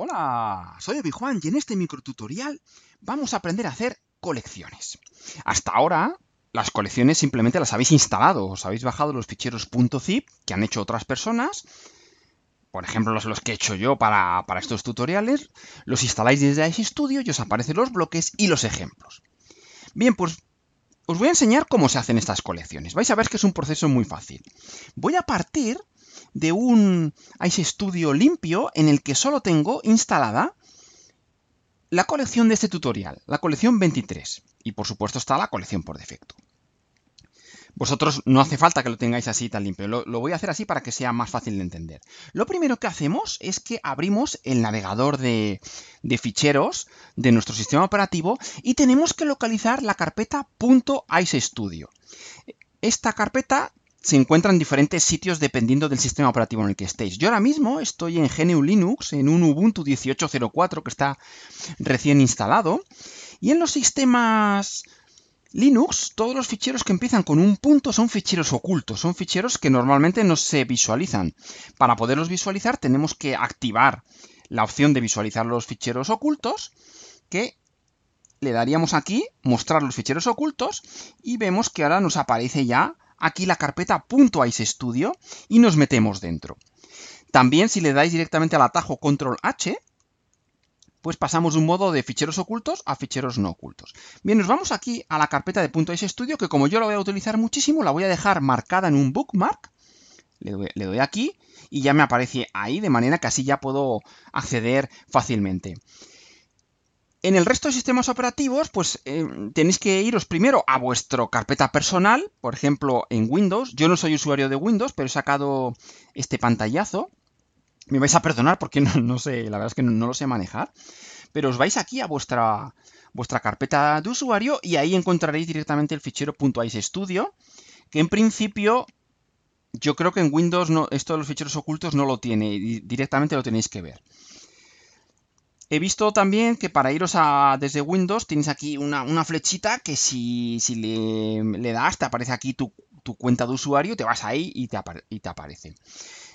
Hola, soy Obi-Juan y en este microtutorial vamos a aprender a hacer colecciones. Hasta ahora, las colecciones simplemente las habéis instalado, os habéis bajado los ficheros .zip que han hecho otras personas, por ejemplo los, que he hecho yo para, estos tutoriales, los instaláis desde Studio y os aparecen los bloques y los ejemplos. Bien, pues os voy a enseñar cómo se hacen estas colecciones. Vais a ver que es un proceso muy fácil. Voy a partir de un Ice Studio limpio en el que solo tengo instalada la colección de este tutorial, la colección 23. Y por supuesto está la colección por defecto. Vosotros no hace falta que lo tengáis así tan limpio, lo, voy a hacer así para que sea más fácil de entender. Lo primero que hacemos es que abrimos el navegador de, de ficheros de nuestro sistema operativo y tenemos que localizar la carpeta .icestudio. Esta carpeta se encuentran en diferentes sitios dependiendo del sistema operativo en el que estéis. Yo ahora mismo estoy en GNU Linux, en un Ubuntu 18.04 que está recién instalado, y en los sistemas Linux, todos los ficheros que empiezan con un punto son ficheros ocultos, son ficheros que normalmente no se visualizan. Para poderlos visualizar tenemos que activar la opción de visualizar los ficheros ocultos, que le daríamos aquí, mostrar los ficheros ocultos, y vemos que ahora nos aparece ya aquí la carpeta .icestudio y nos metemos dentro. También si le dais directamente al atajo control H, pues pasamos de un modo de ficheros ocultos a ficheros no ocultos. Bien, nos vamos aquí a la carpeta de estudio que como yo la voy a utilizar muchísimo, la voy a dejar marcada en un bookmark. le doy aquí y ya me aparece ahí, de manera que así ya puedo acceder fácilmente. En el resto de sistemas operativos, pues eh, tenéis que iros primero a vuestra carpeta personal, por ejemplo en Windows. Yo no soy usuario de Windows, pero he sacado este pantallazo. Me vais a perdonar porque no, sé, la verdad es que no, lo sé manejar. Pero os vais aquí a vuestra, vuestra carpeta de usuario y ahí encontraréis directamente el fichero .isstudio, que en principio yo creo que en Windows no, esto de los ficheros ocultos no lo tiene, directamente lo tenéis que ver. He visto también que para iros a desde Windows tienes aquí una, flechita que si, le, le, das te aparece aquí tu, cuenta de usuario, te vas ahí y te, aparece.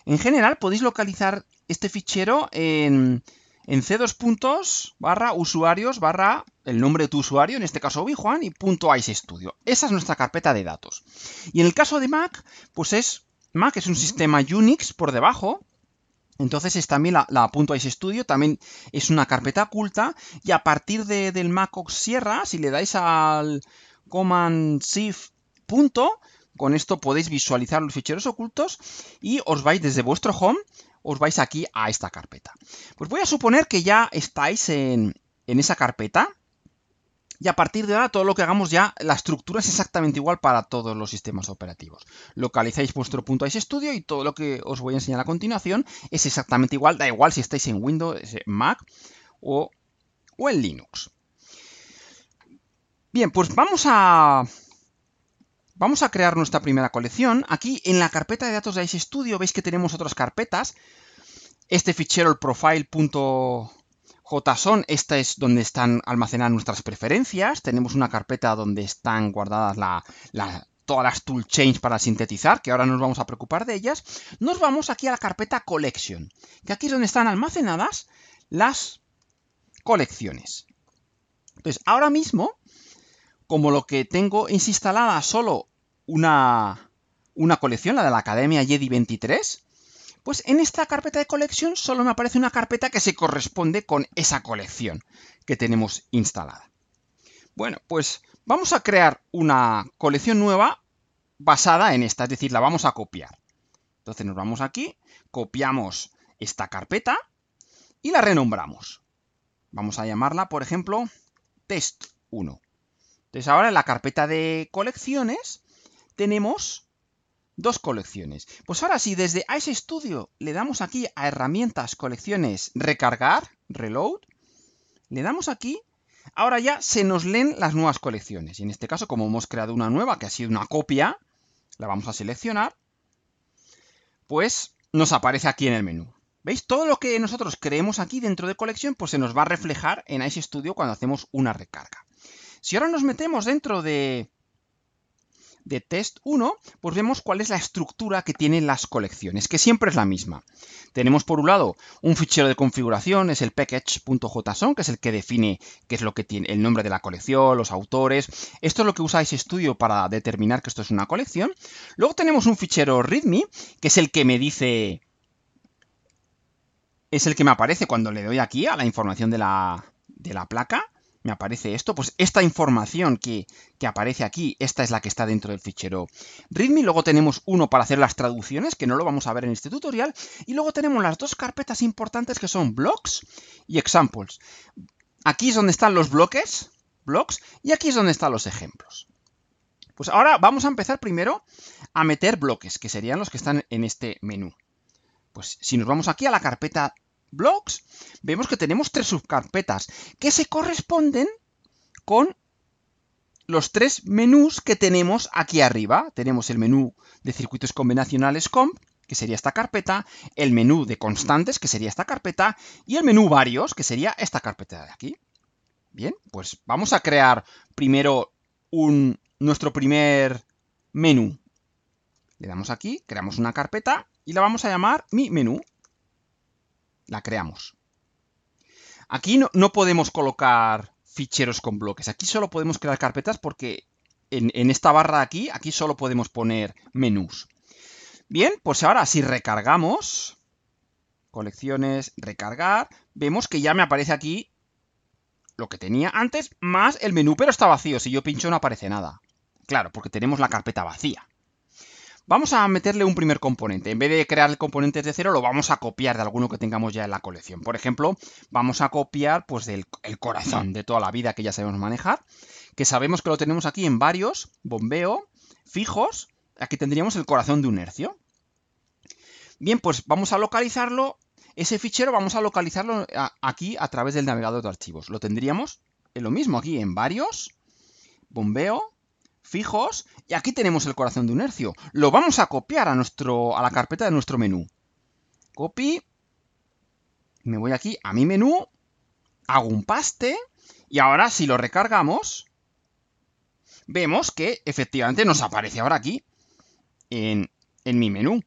En general podéis localizar este fichero en, c2 puntos barra usuarios barra el nombre de tu usuario, en este caso Bijuan, y punto Esa es nuestra carpeta de datos. Y en el caso de Mac, pues es Mac es un sistema Unix por debajo, entonces es también la, la Studio, también es una carpeta oculta y a partir de, del MacOS Sierra, si le dais al Command Shift punto, con esto podéis visualizar los ficheros ocultos y os vais desde vuestro home, os vais aquí a esta carpeta. Pues voy a suponer que ya estáis en, en esa carpeta y a partir de ahora todo lo que hagamos ya, la estructura es exactamente igual para todos los sistemas operativos. Localizáis vuestro punto estudio y todo lo que os voy a enseñar a continuación es exactamente igual, da igual si estáis en Windows, eh, Mac o, en Linux. Bien, pues vamos a Vamos a crear nuestra primera colección. Aquí en la carpeta de datos de Ice Studio veis que tenemos otras carpetas. Este fichero, el profile. JSON, esta es donde están almacenadas nuestras preferencias. Tenemos una carpeta donde están guardadas todas las toolchains para sintetizar, que ahora nos vamos a preocupar de ellas. Nos vamos aquí a la carpeta collection, que aquí es donde están almacenadas las colecciones. Entonces, ahora mismo, como lo que tengo es instalada solo una, una colección, la de la Academia Jedi 23, pues en esta carpeta de colección solo me aparece una carpeta que se corresponde con esa colección que tenemos instalada. Bueno, pues vamos a crear una colección nueva basada en esta, es decir, la vamos a copiar. Entonces nos vamos aquí, copiamos esta carpeta y la renombramos. Vamos a llamarla, por ejemplo, test1. Entonces ahora en la carpeta de colecciones tenemos dos colecciones. Pues ahora si desde Ice Studio le damos aquí a herramientas, colecciones, recargar, reload, le damos aquí, ahora ya se nos leen las nuevas colecciones. Y en este caso, como hemos creado una nueva, que ha sido una copia, la vamos a seleccionar, pues nos aparece aquí en el menú. ¿Veis? Todo lo que nosotros creemos aquí dentro de colección, pues se nos va a reflejar en Ice Studio cuando hacemos una recarga. Si ahora nos metemos dentro de de test 1, pues vemos cuál es la estructura que tienen las colecciones, que siempre es la misma. Tenemos por un lado un fichero de configuración, es el package.json, que es el que define qué es lo que tiene el nombre de la colección, los autores. Esto es lo que usáis estudio para determinar que esto es una colección. Luego tenemos un fichero readme, que es el que me dice es el que me aparece cuando le doy aquí a la información de la, de la placa me aparece esto, pues esta información que, aparece aquí, esta es la que está dentro del fichero README, luego tenemos uno para hacer las traducciones, que no lo vamos a ver en este tutorial, y luego tenemos las dos carpetas importantes que son Blocks y examples. Aquí es donde están los bloques, blogs, y aquí es donde están los ejemplos. Pues ahora vamos a empezar primero a meter bloques, que serían los que están en este menú. Pues si nos vamos aquí a la carpeta blogs, vemos que tenemos tres subcarpetas que se corresponden con los tres menús que tenemos aquí arriba. Tenemos el menú de circuitos combinacionales comp, que sería esta carpeta, el menú de constantes, que sería esta carpeta, y el menú varios, que sería esta carpeta de aquí. Bien, pues vamos a crear primero un, nuestro primer menú. Le damos aquí, creamos una carpeta y la vamos a llamar mi menú la creamos. Aquí no, podemos colocar ficheros con bloques, aquí solo podemos crear carpetas porque en, en esta barra aquí, aquí solo podemos poner menús. Bien, pues ahora si recargamos, colecciones, recargar, vemos que ya me aparece aquí lo que tenía antes, más el menú, pero está vacío. Si yo pincho no aparece nada. Claro, porque tenemos la carpeta vacía. Vamos a meterle un primer componente. En vez de crear el componente de cero, lo vamos a copiar de alguno que tengamos ya en la colección. Por ejemplo, vamos a copiar pues del el corazón de toda la vida que ya sabemos manejar, que sabemos que lo tenemos aquí en varios, bombeo, fijos. Aquí tendríamos el corazón de un hercio. Bien, pues vamos a localizarlo. Ese fichero vamos a localizarlo eh, aquí a través del navegador de archivos. Lo tendríamos en lo mismo aquí en varios, bombeo, fijos, y aquí tenemos el corazón de un hercio. Lo vamos a copiar a, nuestro, a la carpeta de nuestro menú. Copy, me voy aquí a mi menú, hago un paste, y ahora si lo recargamos, vemos que efectivamente nos aparece ahora aquí, en, en mi menú.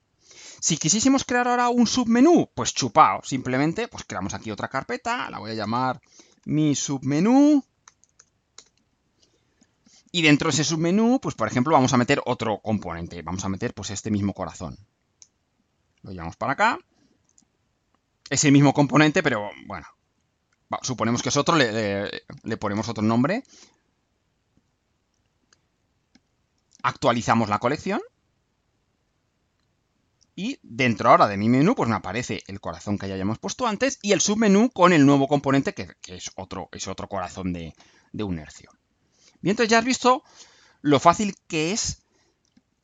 Si quisiésemos crear ahora un submenú, pues chupao, simplemente pues creamos aquí otra carpeta, la voy a llamar mi submenú, y dentro de ese submenú, pues por ejemplo, vamos a meter otro componente. Vamos a meter pues este mismo corazón. Lo llevamos para acá. Es el mismo componente, pero bueno. Suponemos que es otro, le, ponemos otro nombre. Actualizamos la colección. Y dentro ahora de mi menú, pues me aparece el corazón que ya hayamos puesto antes y el submenú con el nuevo componente que, es, otro, es otro corazón de, de un hercio. Mientras ya has visto lo fácil que es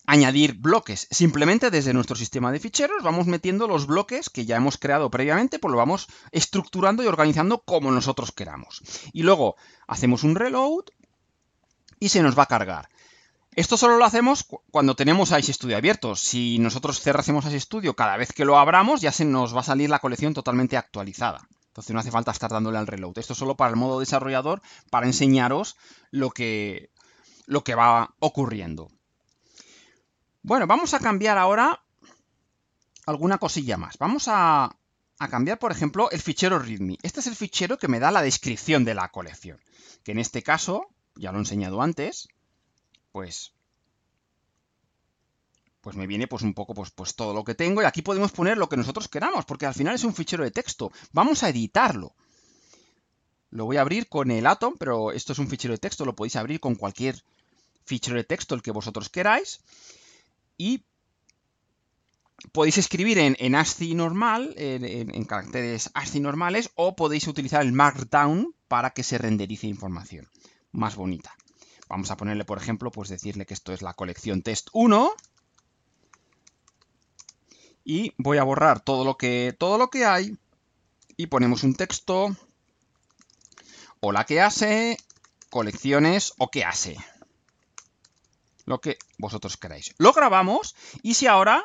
añadir bloques. Simplemente desde nuestro sistema de ficheros vamos metiendo los bloques que ya hemos creado previamente, pues lo vamos estructurando y organizando como nosotros queramos. Y luego hacemos un reload y se nos va a cargar. Esto solo lo hacemos cuando tenemos Studio abierto. Si nosotros cerrásemos Studio cada vez que lo abramos, ya se nos va a salir la colección totalmente actualizada. Entonces no hace falta estar dándole al reload. Esto es solo para el modo desarrollador, para enseñaros lo que, lo que va ocurriendo. Bueno, vamos a cambiar ahora alguna cosilla más. Vamos a, a cambiar, por ejemplo, el fichero README. Este es el fichero que me da la descripción de la colección, que en este caso, ya lo he enseñado antes, pues pues me viene pues un poco pues, pues todo lo que tengo y aquí podemos poner lo que nosotros queramos, porque al final es un fichero de texto. Vamos a editarlo. Lo voy a abrir con el Atom, pero esto es un fichero de texto, lo podéis abrir con cualquier fichero de texto, el que vosotros queráis. Y podéis escribir en, ASCII normal, en, caracteres ASCII normales, o podéis utilizar el Markdown para que se renderice información más bonita. Vamos a ponerle, por ejemplo, pues decirle que esto es la colección test 1 y voy a borrar todo lo que, todo lo que hay y ponemos un texto, hola que hace, colecciones o que hace. Lo que vosotros queráis. Lo grabamos y si ahora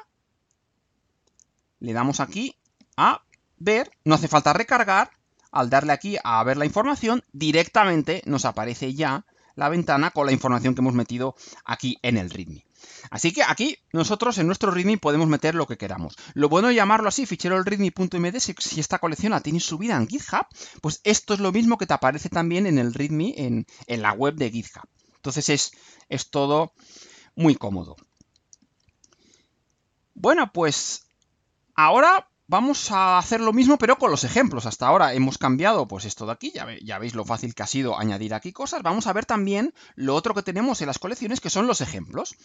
le damos aquí a ver, no hace falta recargar, al darle aquí a ver la información, directamente nos aparece ya la ventana con la información que hemos metido aquí en el README. Así que aquí nosotros en nuestro README podemos meter lo que queramos. Lo bueno de llamarlo así, fichero el README.md, si, si, esta colección la tienes subida en GitHub, pues esto es lo mismo que te aparece también en el README en, la web de GitHub. Entonces es, es todo muy cómodo. Bueno, pues ahora vamos a hacer lo mismo pero con los ejemplos. Hasta ahora hemos cambiado pues esto de aquí, ya, ya, veis lo fácil que ha sido añadir aquí cosas. Vamos a ver también lo otro que tenemos en las colecciones que son los ejemplos.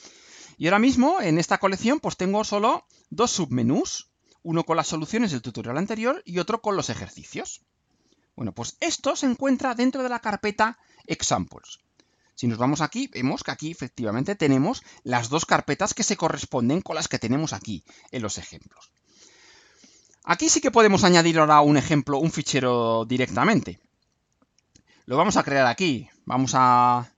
Y ahora mismo en esta colección pues tengo solo dos submenús, uno con las soluciones del tutorial anterior y otro con los ejercicios. Bueno, pues esto se encuentra dentro de la carpeta Examples. Si nos vamos aquí, vemos que aquí efectivamente tenemos las dos carpetas que se corresponden con las que tenemos aquí en los ejemplos. Aquí sí que podemos añadir ahora un ejemplo, un fichero directamente. Lo vamos a crear aquí. Vamos a,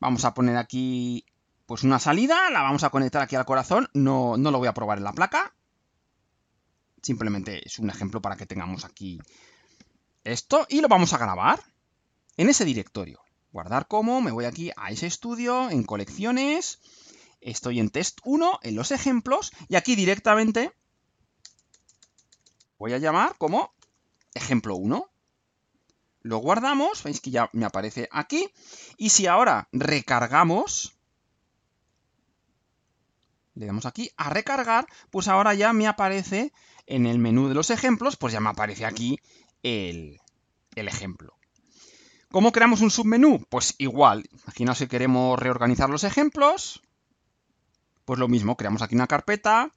vamos a poner aquí pues una salida, la vamos a conectar aquí al corazón. No, no lo voy a probar en la placa. Simplemente es un ejemplo para que tengamos aquí esto. Y lo vamos a grabar en ese directorio. Guardar como, me voy aquí a ese estudio, en colecciones, estoy en test 1, en los ejemplos, y aquí directamente voy a llamar como ejemplo 1. Lo guardamos, veis que ya me aparece aquí. Y si ahora recargamos, le damos aquí a recargar, pues ahora ya me aparece en el menú de los ejemplos, pues ya me aparece aquí el, ejemplo. ¿Cómo creamos un submenú? Pues igual, imaginaos que queremos reorganizar los ejemplos, pues lo mismo, creamos aquí una carpeta,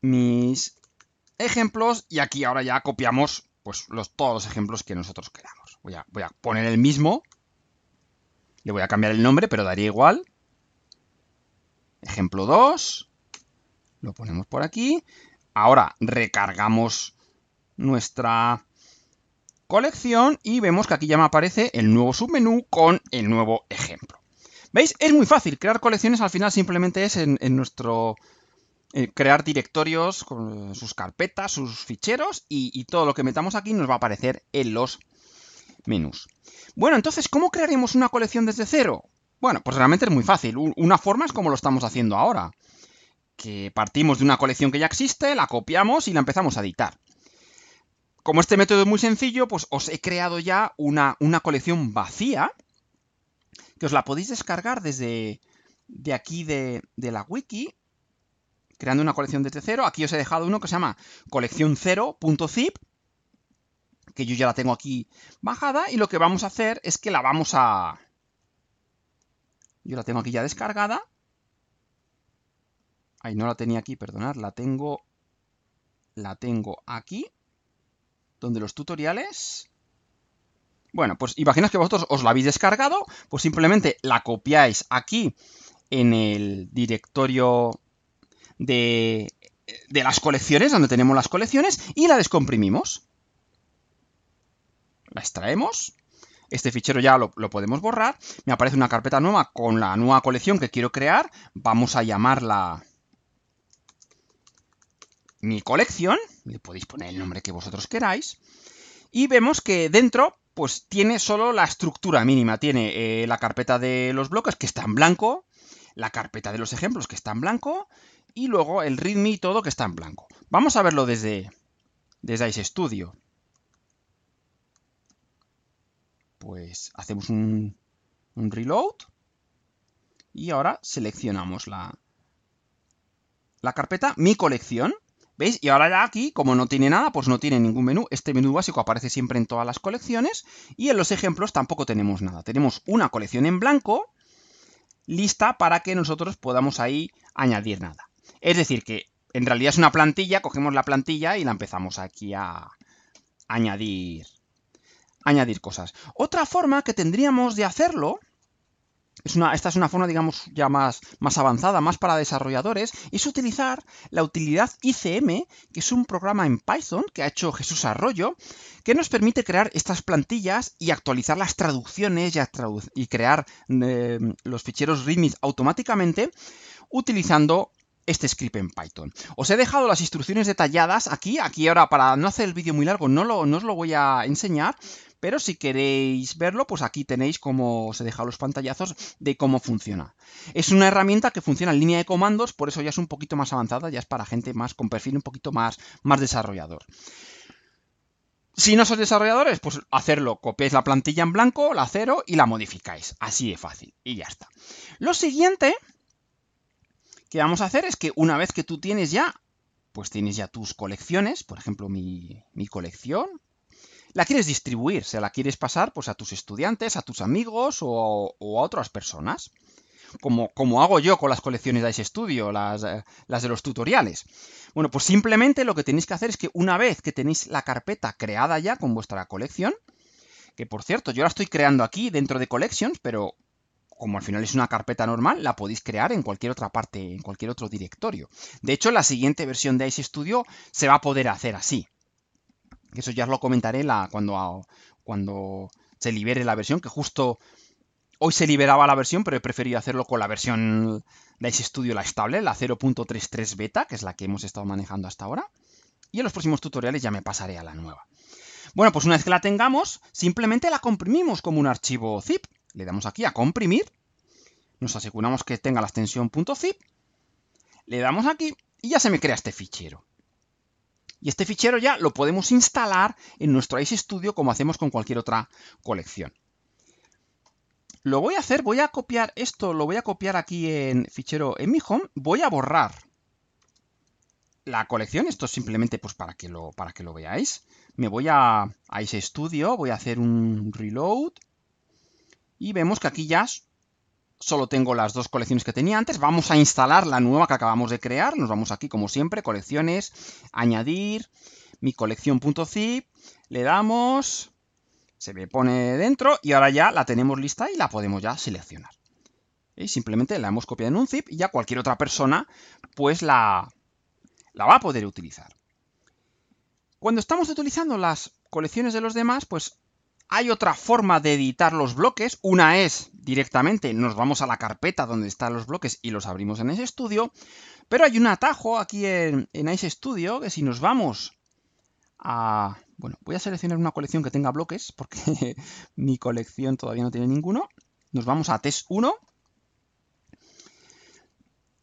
mis ejemplos y aquí ahora ya copiamos pues, los, todos los ejemplos que nosotros queramos. Voy a, voy a poner el mismo, le voy a cambiar el nombre, pero daría igual. Ejemplo 2, lo ponemos por aquí. Ahora recargamos nuestra colección y vemos que aquí ya me aparece el nuevo submenú con el nuevo ejemplo. ¿Veis? Es muy fácil. Crear colecciones al final simplemente es en nuestro eh, crear directorios con sus carpetas, sus ficheros y, todo lo que metamos aquí nos va a aparecer en los menús. Bueno, entonces, ¿cómo crearemos una colección desde cero? Bueno, pues realmente es muy fácil. Una forma es como lo estamos haciendo ahora. Que partimos de una colección que ya existe, la copiamos y la empezamos a editar. Como este método es muy sencillo, pues os he creado ya una, una colección vacía que os la podéis descargar desde de aquí de, de la wiki creando una colección desde cero. Aquí os he dejado uno que se llama colección 0.zip, que yo ya la tengo aquí bajada, y lo que vamos a hacer es que la vamos a... Yo la tengo aquí ya descargada. Ay, no la tenía aquí, perdonad, la tengo... La tengo aquí, donde los tutoriales... Bueno, pues imaginaos que vosotros os la habéis descargado, pues simplemente la copiáis aquí en el directorio de, las colecciones, donde tenemos las colecciones, y la descomprimimos. La extraemos. Este fichero ya lo, podemos borrar. Me aparece una carpeta nueva con la nueva colección que quiero crear. Vamos a llamarla mi colección. Le podéis poner el nombre que vosotros queráis. Y vemos que dentro pues tiene solo la estructura mínima. Tiene eh, la carpeta de los bloques que está en blanco, la carpeta de los ejemplos que está en blanco, y luego el readme y todo que está en blanco. Vamos a verlo desde, desde Ice Studio. Pues hacemos un, un reload y ahora seleccionamos la, la carpeta Mi colección. ¿Veis? Y ahora ya aquí, como no tiene nada, pues no tiene ningún menú. Este menú básico aparece siempre en todas las colecciones y en los ejemplos tampoco tenemos nada. Tenemos una colección en blanco lista para que nosotros podamos ahí añadir nada. Es decir, que en realidad es una plantilla, cogemos la plantilla y la empezamos aquí a añadir, añadir cosas. Otra forma que tendríamos de hacerlo, es una, esta es una forma, digamos, ya más, avanzada, más para desarrolladores, es utilizar la utilidad ICM, que es un programa en Python que ha hecho Jesús Arroyo, que nos permite crear estas plantillas y actualizar las traducciones y, y crear eh, los ficheros README automáticamente utilizando este script en Python. Os he dejado las instrucciones detalladas aquí, aquí ahora para no hacer el vídeo muy largo no, os lo voy a enseñar, pero si queréis verlo, pues aquí tenéis cómo se dejado los pantallazos de cómo funciona. Es una herramienta que funciona en línea de comandos, por eso ya es un poquito más avanzada, ya es para gente más con perfil un poquito más, más desarrollador. Si no sois desarrolladores, pues hacerlo, copiáis la plantilla en blanco, la cero y la modificáis. Así de fácil. Y ya está. Lo siguiente ¿Qué vamos a hacer es que una vez que tú tienes ya, pues tienes ya tus colecciones, por ejemplo, mi, colección, la quieres distribuir, se la quieres pasar pues, a tus estudiantes, a tus amigos o, a otras personas. Como, como, hago yo con las colecciones de ese estudio, las, eh, las, de los tutoriales. Bueno, pues simplemente lo que tenéis que hacer es que una vez que tenéis la carpeta creada ya con vuestra colección, que por cierto, yo la estoy creando aquí dentro de Collections, pero como al final es una carpeta normal, la podéis crear en cualquier otra parte, en cualquier otro directorio. De hecho, la siguiente versión de Ice Studio se va a poder hacer así. Eso ya os lo comentaré la, cuando, cuando se libere la versión, que justo hoy se liberaba la versión, pero he preferido hacerlo con la versión de Ice Studio, la estable, la 0.33 beta, que es la que hemos estado manejando hasta ahora. Y en los próximos tutoriales ya me pasaré a la nueva. Bueno, pues una vez que la tengamos, simplemente la comprimimos como un archivo zip le damos aquí a comprimir, nos aseguramos que tenga la extensión .zip, le damos aquí y ya se me crea este fichero. Y este fichero ya lo podemos instalar en nuestro Ice Studio como hacemos con cualquier otra colección. Lo voy a hacer, voy a copiar esto, lo voy a copiar aquí en fichero en mi home, voy a borrar la colección, esto es simplemente pues para que lo, para que lo veáis. Me voy a, a voy a hacer un reload, y vemos que aquí ya solo tengo las dos colecciones que tenía antes. Vamos a instalar la nueva que acabamos de crear. Nos vamos aquí, como siempre, colecciones, añadir, mi colección.zip, le damos, se me pone dentro y ahora ya la tenemos lista y la podemos ya seleccionar. Y simplemente la hemos copiado en un zip y ya cualquier otra persona pues la, la va a poder utilizar. Cuando estamos utilizando las colecciones de los demás, pues hay otra forma de editar los bloques. Una es directamente nos vamos a la carpeta donde están los bloques y los abrimos en ese estudio. Pero hay un atajo aquí en, en Ice Studio que si nos vamos a... Bueno, voy a seleccionar una colección que tenga bloques porque mi colección todavía no tiene ninguno. Nos vamos a test 1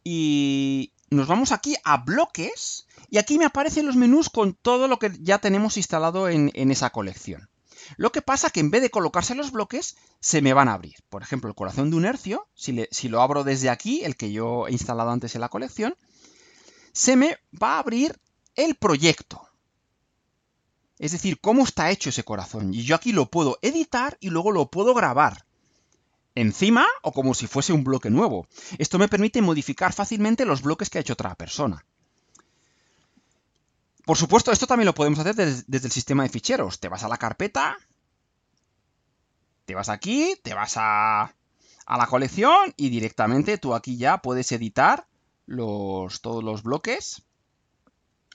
y nos vamos aquí a bloques y aquí me aparecen los menús con todo lo que ya tenemos instalado en, en esa colección. Lo que pasa es que en vez de colocarse los bloques, se me van a abrir. Por ejemplo, el corazón de un hercio, si lo abro desde aquí, el que yo he instalado antes en la colección, se me va a abrir el proyecto. Es decir, cómo está hecho ese corazón. Y yo aquí lo puedo editar y luego lo puedo grabar. Encima o como si fuese un bloque nuevo. Esto me permite modificar fácilmente los bloques que ha hecho otra persona. Por supuesto, esto también lo podemos hacer desde, el sistema de ficheros. Te vas a la carpeta, te vas aquí, te vas a, a la colección y directamente tú aquí ya puedes editar los, todos los bloques.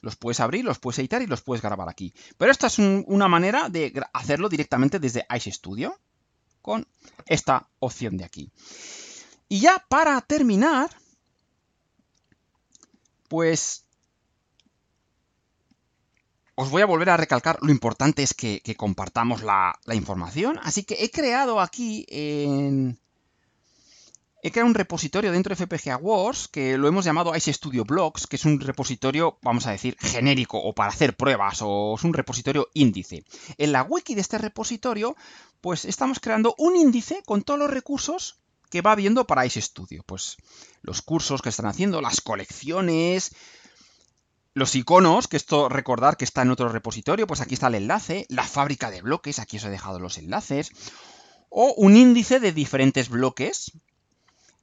Los puedes abrir, los puedes editar y los puedes grabar aquí. Pero esta es una manera de hacerlo directamente desde Ice Studio con esta opción de aquí. Y ya para terminar, pues os voy a volver a recalcar, lo importante es que, compartamos la, información. Así que he creado aquí He creado un repositorio dentro de FPGA Wars que lo hemos llamado Ice Studio blogs, que es un repositorio, vamos a decir, genérico o para hacer pruebas o es un repositorio índice. En la wiki de este repositorio, pues estamos creando un índice con todos los recursos que va viendo para Ice Studio. Pues los cursos que están haciendo, las colecciones, los iconos, que esto recordar que está en otro repositorio, pues aquí está el enlace, la fábrica de bloques, aquí os he dejado los enlaces, o un índice de diferentes bloques,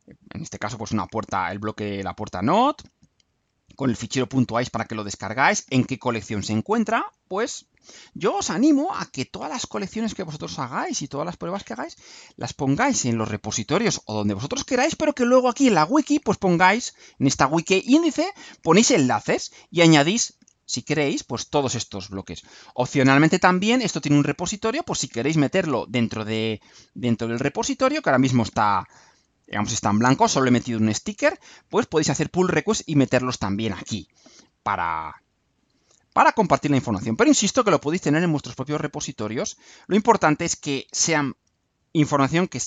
en este caso pues una puerta, el bloque, la puerta NOT, con el fichero .ais para que lo descargáis, en qué colección se encuentra, pues yo os animo a que todas las colecciones que vosotros hagáis y todas las pruebas que hagáis, las pongáis en los repositorios o donde vosotros queráis, pero que luego aquí en la wiki, pues pongáis, en esta wiki índice, ponéis enlaces y añadís si queréis, pues todos estos bloques. Opcionalmente también, esto tiene un repositorio, pues si queréis meterlo dentro, de, dentro del repositorio, que ahora mismo está, digamos, está en blanco, solo he metido un sticker, pues podéis hacer pull request y meterlos también aquí, para, para compartir la información. Pero insisto que lo podéis tener en vuestros propios repositorios. Lo importante es que sean información que,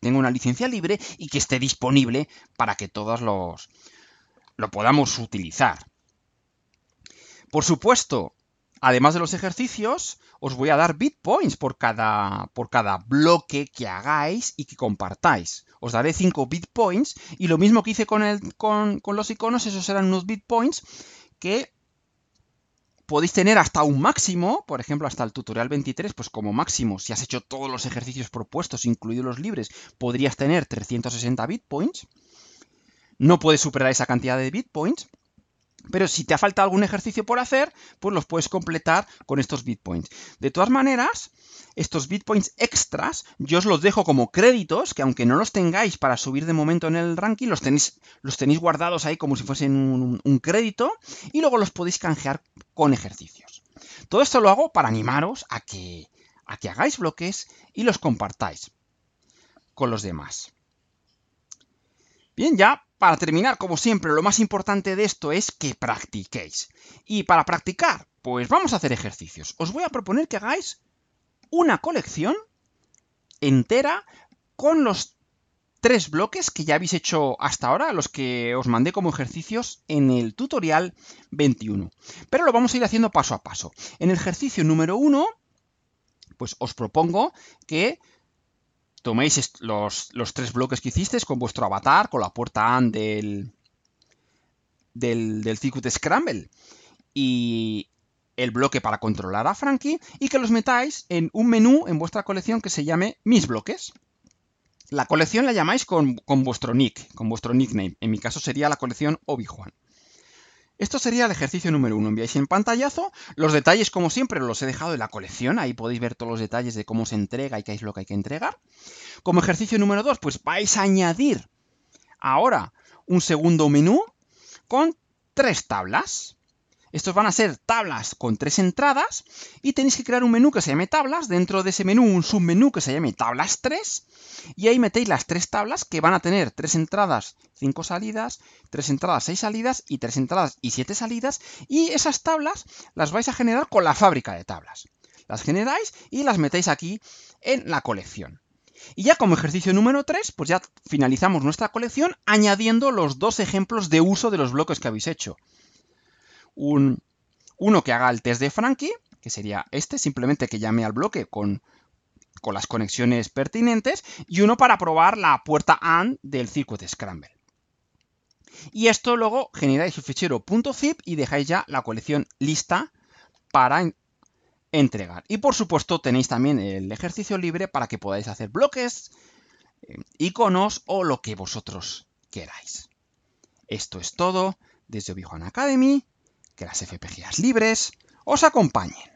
tenga una licencia libre y que esté disponible para que todos los, lo podamos utilizar. Por supuesto, además de los ejercicios, os voy a dar bitpoints por cada, por cada bloque que hagáis y que compartáis. Os daré 5 bitpoints y lo mismo que hice con, el, con, con los iconos, esos serán unos bitpoints que podéis tener hasta un máximo, por ejemplo, hasta el tutorial 23, pues como máximo, si has hecho todos los ejercicios propuestos, incluidos los libres, podrías tener 360 bitpoints. No puedes superar esa cantidad de bitpoints. Pero si te ha faltado algún ejercicio por hacer, pues los puedes completar con estos bitpoints. De todas maneras, estos bitpoints extras yo os los dejo como créditos, que aunque no los tengáis para subir de momento en el ranking, los tenéis, los tenéis guardados ahí como si fuesen un, un crédito y luego los podéis canjear con ejercicios. Todo esto lo hago para animaros a que, a que hagáis bloques y los compartáis con los demás. Bien, ya para terminar, como siempre, lo más importante de esto es que practiquéis. Y para practicar, pues vamos a hacer ejercicios. Os voy a proponer que hagáis una colección entera con los tres bloques que ya habéis hecho hasta ahora, los que os mandé como ejercicios en el tutorial 21. Pero lo vamos a ir haciendo paso a paso. En el ejercicio número 1, pues os propongo que toméis los, tres bloques que hicisteis con vuestro avatar, con la puerta AND del, del, Scramble y el bloque para controlar a Frankie y que los metáis en un menú en vuestra colección que se llame Mis bloques. La colección la llamáis con, con vuestro nick, con vuestro nickname. En mi caso sería la colección obi Juan esto sería el ejercicio número uno. Enviáis en pantallazo los detalles, como siempre, los he dejado en la colección. Ahí podéis ver todos los detalles de cómo se entrega y qué es lo que hay que entregar. Como ejercicio número dos, pues vais a añadir ahora un segundo menú con tres tablas. Estos van a ser tablas con tres entradas y tenéis que crear un menú que se llame tablas, dentro de ese menú un submenú que se llame tablas 3 y ahí metéis las tres tablas que van a tener tres entradas, cinco salidas, tres entradas, seis salidas y tres entradas y siete salidas y esas tablas las vais a generar con la fábrica de tablas. Las generáis y las metéis aquí en la colección. Y ya como ejercicio número 3, pues ya finalizamos nuestra colección añadiendo los dos ejemplos de uso de los bloques que habéis hecho uno que haga el test de Frankie, que sería este, simplemente que llame al bloque con, con las conexiones pertinentes, y uno para probar la puerta AND del circuito Scramble. Y esto luego generáis el fichero .zip y dejáis ya la colección lista para entregar. Y por supuesto tenéis también el ejercicio libre para que podáis hacer bloques, eh, iconos o lo que vosotros queráis. Esto es todo desde obi Academy que las FPGAs libres os acompañen.